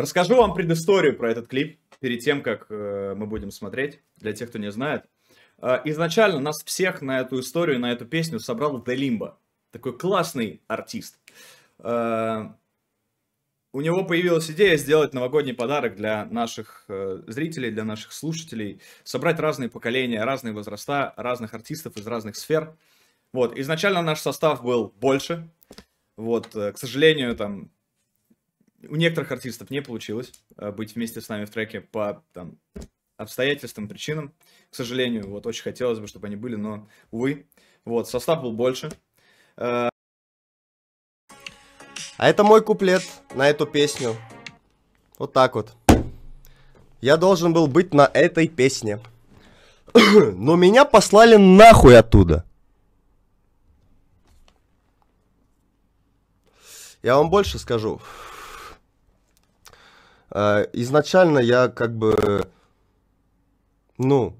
Расскажу вам предысторию про этот клип перед тем, как э, мы будем смотреть, для тех, кто не знает. Э, изначально нас всех на эту историю, на эту песню собрал The Limbo. Такой классный артист. Э, у него появилась идея сделать новогодний подарок для наших э, зрителей, для наших слушателей, собрать разные поколения, разные возраста, разных артистов из разных сфер. Вот, изначально наш состав был больше. Вот, э, к сожалению, там у некоторых артистов не получилось э, быть вместе с нами в треке по там, обстоятельствам, причинам. К сожалению, вот очень хотелось бы, чтобы они были, но, увы. Вот, состав был больше. Э, а это мой куплет на эту песню. Вот так вот. Я должен был быть на этой песне. Но меня послали нахуй оттуда. Я вам больше скажу. Э, изначально я как бы, ну,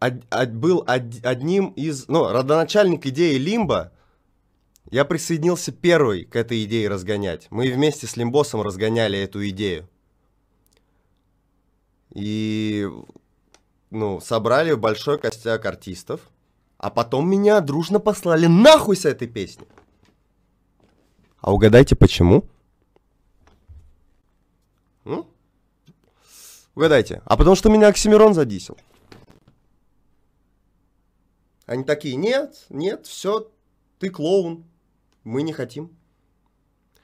од, од, был од, одним из, ну, родоначальник идеи Лимба, я присоединился первый к этой идее разгонять. Мы вместе с Лимбосом разгоняли эту идею. И, ну, собрали большой костяк артистов, а потом меня дружно послали нахуй с этой песни. А угадайте почему? Угадайте. А потому что меня Оксимирон задисил. Они такие, нет, нет, все, ты клоун. Мы не хотим.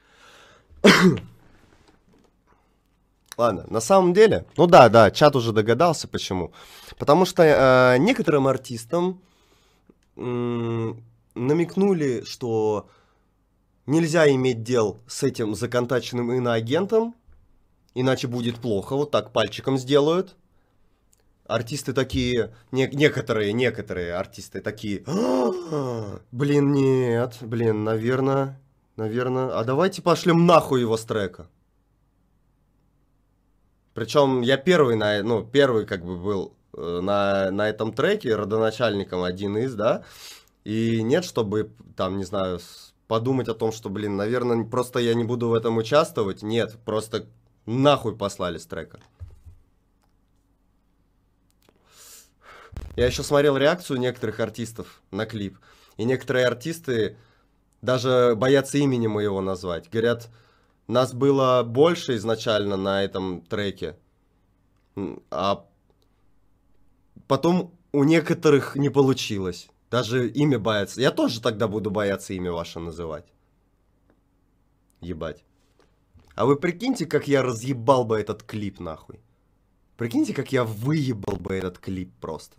Ладно, на самом деле, ну да, да, чат уже догадался, почему. Потому что э, некоторым артистам э, намекнули, что нельзя иметь дел с этим законтаченным иноагентом, иначе будет плохо. Вот так пальчиком сделают. Артисты такие, не, некоторые, некоторые артисты такие, «А, блин, нет, блин, наверное, наверное, а давайте пошлем нахуй его с трека. Причем я первый на, ну, первый как бы был э, на, на этом треке, родоначальником один из, да, и нет, чтобы там, не знаю, подумать о том, что, блин, наверное, просто я не буду в этом участвовать, нет, просто Нахуй послали с трека. Я еще смотрел реакцию некоторых артистов на клип. И некоторые артисты даже боятся имени моего назвать. Говорят, нас было больше изначально на этом треке. А потом у некоторых не получилось. Даже имя боятся. Я тоже тогда буду бояться имя ваше называть. Ебать. А вы прикиньте, как я разъебал бы этот клип нахуй. Прикиньте, как я выебал бы этот клип просто.